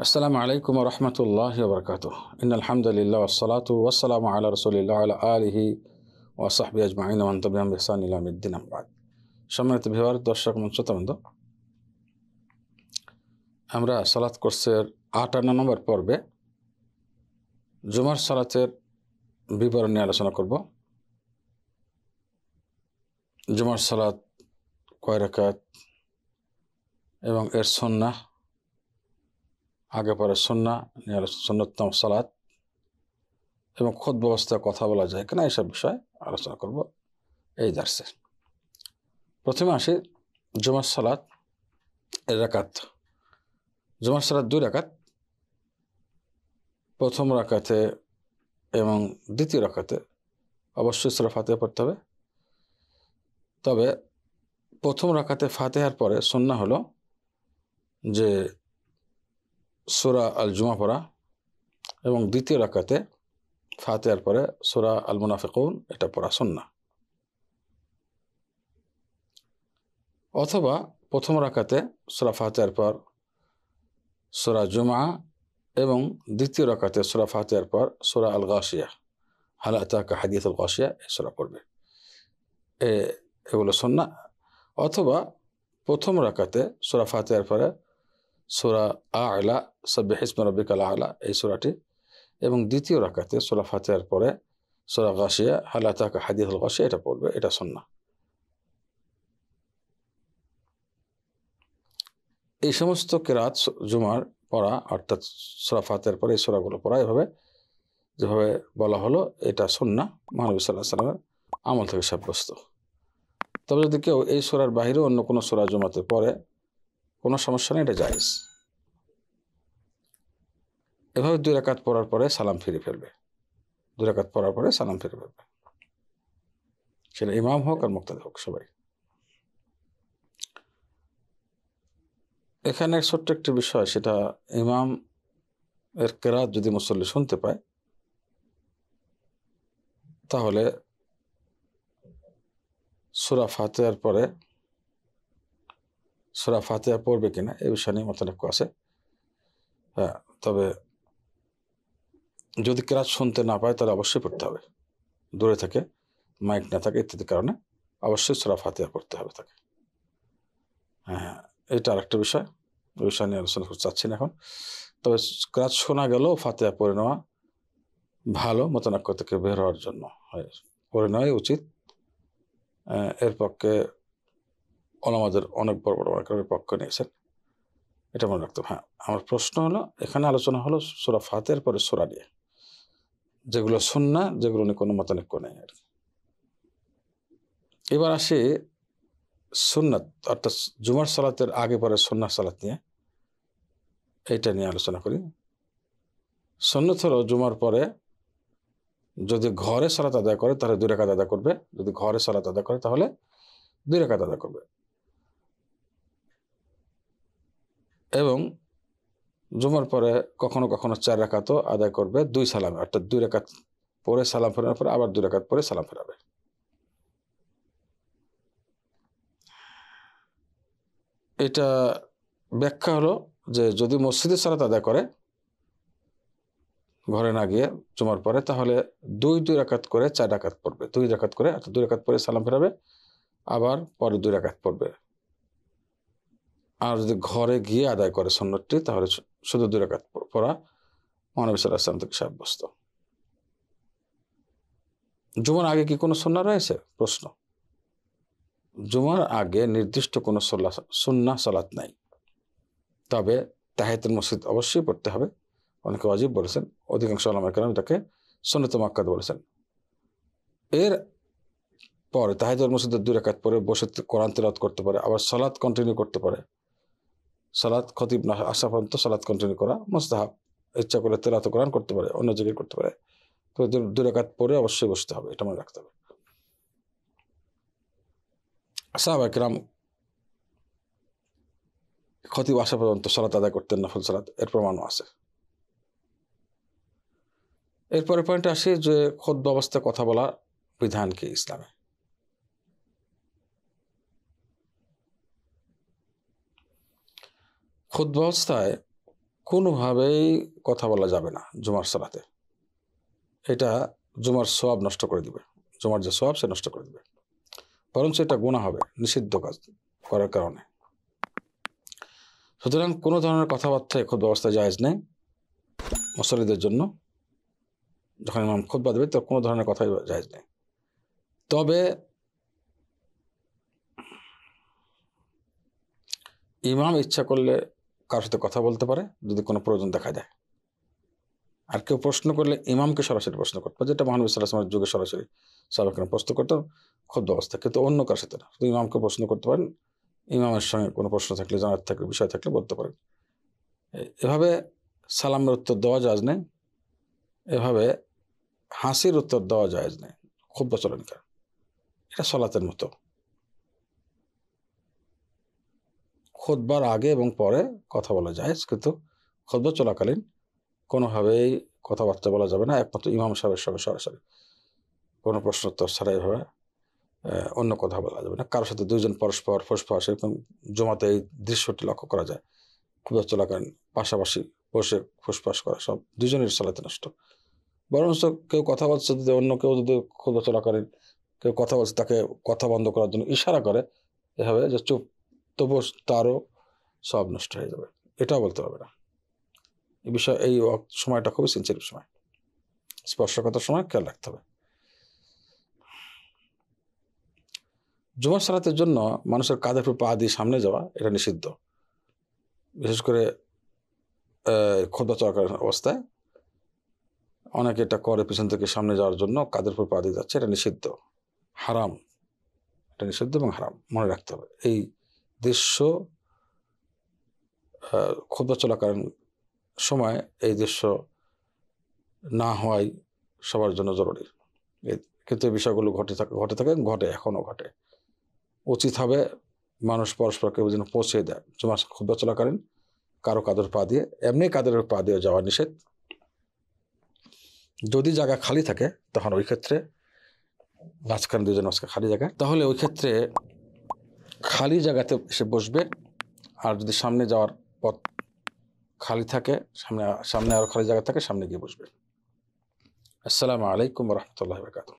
আসসালামু আলাইকুম রহমতুল্লাহ বরকাত ইন আলহামদুলিল্লাহ আসসালাত ওসালাম আল্লাহ রসুলিল্লাহ আল্লাহ আলহি ওয়াসাহবি আজমাইন ওয়ান্তবিয়াম ইহসান ইলামুদ্দিন আহবাদ সম্মানিত ভিওয়ার দর্শক মঞ্চতবৃন্দ আমরা সালাত কোর্সের আট আটান্ন নম্বর পর্বে জুমার সালাতের বিবরণ নিয়ে আলোচনা করব জুমার সালাত কয় রাকাত এবং এর সন্না আগে পরে সন্না সন্ন্যতম সালাত এবং খোদ ব্যবস্থায় কথা বলা যায় কিনা এসব বিষয়ে আলোচনা করব এই দার্সে প্রথমে আসি জুমার সালাত এর রাকাত জুমার সালাত দুই রাকাত প্রথম রাকাতে এবং দ্বিতীয় রাকাতে অবশ্যই সুরা ফাতে পড়তে হবে তবে প্রথম রাকাতে ফাতেহার পরে সন্না হলো যে সোরা আল জুমা পড়া এবং দ্বিতীয় রাকাতে ফাতেয়ার পরে সোরা আল মুনাফিকুন এটা পড়া সন্না অথবা প্রথম রাকাতে সোরা ফাতেয়ার পর সুরা জুমা এবং দ্বিতীয় রাকাতে সোরা ফাতেয়ার পর সোরা আল গাশিয়া হালাতা কা হাদিয়াত আল গাশিয়া এ সুরা পড়বে এগুলো সন্না অথবা প্রথম রাকাতে সোরা ফাতেয়ার পরে সোরা আলা সব্বে হিসমা রব্বিক আলা এই সোরাটি এবং দ্বিতীয় রাকাতে সোরা ফাতেহার পরে সোরা গাশিয়া হালা হাদি হল গাশিয়া এটা পড়বে এটা সন্না এই সমস্ত কেরাত জুমার পড়া অর্থাৎ সোরা ফাতেহার পরে এই সোরাগুলো পড়া এভাবে যেভাবে বলা হলো এটা সন্না মহানবী সাল্লাহ সাল্লামের আমল থেকে সাব্যস্ত তবে যদি কেউ এই সোরার বাহিরে অন্য কোনো সোরা জমাতে পরে কোনো সমস্যা নেই এটা জায়েজ এভাবে দুই রাকাত পড়ার পরে সালাম ফিরে ফেলবে দুই রাকাত পড়ার পরে সালাম ফিরে ফেলবে সেটা ইমাম হোক আর মুক্তাদ হোক সবাই এখানে ছোট্ট একটি বিষয় সেটা ইমাম এর কেরাত যদি মুসল্লি শুনতে পায় তাহলে সুরা ফাতে পরে সোরা ফাতেহা পড়বে কিনা এ বিষয় নিয়ে মতনক্য আছে হ্যাঁ তবে যদি কেরাত শুনতে না পায় তাহলে অবশ্যই পড়তে হবে দূরে থাকে মাইক না থাকে ইত্যাদির কারণে অবশ্যই সোরা ফাতেহা পড়তে হবে তাকে হ্যাঁ এটা আরেকটা বিষয় ওই বিষয় নিয়ে আলোচনা করতে চাচ্ছি না এখন তবে কাজ শোনা গেলেও ফাতেহা পড়ে নেওয়া ভালো মতনাক্য থেকে বের হওয়ার জন্য হয় পড়ে নেওয়াই উচিত এর পক্ষে ওলামাদের অনেক বড় বড় ওয়ার্কারের পক্ষ নিয়েছেন এটা মনে রাখতাম হ্যাঁ আমার প্রশ্ন হলো এখানে আলোচনা হলো সুরা ফাতের পরে সুরা নিয়ে যেগুলো সুন্না যেগুলো নিয়ে কোনো মতানৈক্য নেই আর কি এবার আসি সুন্নাত অর্থাৎ জুমার সালাতের আগে পরে সন্না সালাত নিয়ে এইটা নিয়ে আলোচনা করি সন্ন্যত হলো জুমার পরে যদি ঘরে সালাত আদায় করে তাহলে দুই রেখা আদায় করবে যদি ঘরে সালাত আদায় করে তাহলে দুই রেখা আদায় করবে এবং জুমার পরে কখনো কখনো চার রাকাতও আদায় করবে দুই সালামে অর্থাৎ দুই রেখাত পরে সালাম ফেরানোর পরে আবার দুই রেখাত পরে সালাম ফেরাবে এটা ব্যাখ্যা হলো যে যদি মসজিদে সালাত আদায় করে ঘরে না গিয়ে জুমার পরে তাহলে দুই দুই রাকাত করে চার রাকাত পড়বে দুই রাকাত করে অর্থাৎ দুই রেখাত পরে সালাম ফেরাবে আবার পরে দুই রাকাত পড়বে আর যদি ঘরে গিয়ে আদায় করে সন্ন্যতটি তাহলে শুধু দুই রাকাত পড়া মহানবী থেকে সাব্যস্ত জুমার আগে কি কোনো সন্না রয়েছে প্রশ্ন জুমার আগে নির্দিষ্ট কোনো সল্লা সন্না সালাত নাই তবে তাহেতের মসজিদ অবশ্যই পড়তে হবে অনেকে অজীব বলেছেন অধিকাংশ আলমের কারণে তাকে সন্ন্যত মাক্কাত বলেছেন এর পরে তাহেদুল মসজিদের দুই রেখাত পরে বসে কোরআন তেলাত করতে পারে আবার সালাদ কন্টিনিউ করতে পারে সালাদ খতিব না আসা পর্যন্ত সালাদ কন্টিনিউ করা মোস্তাহাব ইচ্ছা করে তেলাত কোরআন করতে পারে অন্য জায়গায় করতে পারে তো দুরাকাত পরে অবশ্যই বসতে হবে এটা মনে রাখতে হবে সাহাবা একরাম খতিব আসা পর্যন্ত সালাত আদায় করতেন না ফুল সালাত এর প্রমাণও আছে এরপরে পয়েন্ট আসে যে খোদ্ অবস্থায় কথা বলা বিধান কি ইসলামে ক্ষুদ্বস্থায় কোনোভাবেই কথা বলা যাবে না জুমার সালাতে এটা জুমার সোয়াব নষ্ট করে দিবে জুমার যে সোয়াব সে নষ্ট করে দিবে বরঞ্চ এটা গোনা হবে নিষিদ্ধ কাজ করার কারণে সুতরাং কোনো ধরনের কথাবার্তায় খুব ব্যবস্থা জায়জ নেই মুসল্লিদের জন্য যখন ইমাম খুদ্া দেবে তো কোনো ধরনের কথাই জায়জ নেই তবে ইমাম ইচ্ছা করলে কারোর সাথে কথা বলতে পারে যদি কোনো প্রয়োজন দেখা যায় আর কেউ প্রশ্ন করলে ইমামকে সরাসরি প্রশ্ন করতে পারে যেটা মহানবী সাল্লাহামের যুগে সরাসরি সালাকরম প্রশ্ন করতেন খুব অবস্থা কিন্তু অন্য কারোর সাথে না শুধু ইমামকে প্রশ্ন করতে পারেন ইমামের সঙ্গে কোনো প্রশ্ন থাকলে জানার থাকলে বিষয় থাকলে বলতে পারেন এভাবে সালামের উত্তর দেওয়া যায় নেই এভাবে হাসির উত্তর দেওয়া যায় নেই খুব চলনকার এটা সলাতের মতো খোদবার আগে এবং পরে কথা বলা যায় কিন্তু খোদবা চলাকালীন কোনোভাবেই কথাবার্তা বলা যাবে না একমাত্র ইমাম সাহেবের সঙ্গে সরাসরি কোনো প্রশ্নোত্তর ছাড়া এভাবে অন্য কথা বলা যাবে না কারোর সাথে দুজন পরস্পর ফসফস এরকম জমাতে এই দৃশ্যটি লক্ষ্য করা যায় খুব চলাকালীন পাশাপাশি বসে ফুসফাস করা সব দুজনের সালাতে নষ্ট বরঞ্চ কেউ কথা বলছে যদি অন্য কেউ যদি খুব চলাকালীন কেউ কথা বলছে তাকে কথা বন্ধ করার জন্য ইশারা করে এভাবে যে চুপ তবু তারও সব নষ্ট হয়ে যাবে এটাও বলতে পারবে না এই বিষয় এই সময়টা খুবই সেন্সিটিভ সময় স্পর্শকতার সময় খেয়াল রাখতে হবে জুমার সালাতের জন্য মানুষের কাঁধের উপর পা দিয়ে সামনে যাওয়া এটা নিষিদ্ধ বিশেষ করে খোদা চরকার অবস্থায় অনেকে এটা করে পিছন থেকে সামনে যাওয়ার জন্য কাদের উপর পা দিয়ে যাচ্ছে এটা নিষিদ্ধ হারাম এটা নিষিদ্ধ এবং হারাম মনে রাখতে হবে এই দৃশ্য ক্ষুদ্র চলাকালীন সময় এই দৃশ্য না হওয়াই সবার জন্য জরুরি কিন্তু এই বিষয়গুলো ঘটে থাকে ঘটে থাকে ঘটে এখনও ঘটে উচিত হবে মানুষ পরস্পরকে যেন পৌঁছে দেয় তোমার ক্ষুদ্র চলাকালীন কারো কাদের পা দিয়ে এমনি কাদের পা দিয়ে যাওয়া নিষেধ যদি জায়গা খালি থাকে তখন ওই ক্ষেত্রে মাঝখানে দুজন আজকে খালি জায়গা তাহলে ওই ক্ষেত্রে খালি জায়গাতে এসে বসবে আর যদি সামনে যাওয়ার পথ খালি থাকে সামনে সামনে আরও খালি জায়গা থাকে সামনে গিয়ে বসবে আসসালামু আলাইকুম রহমতুল্লাহ বরকাত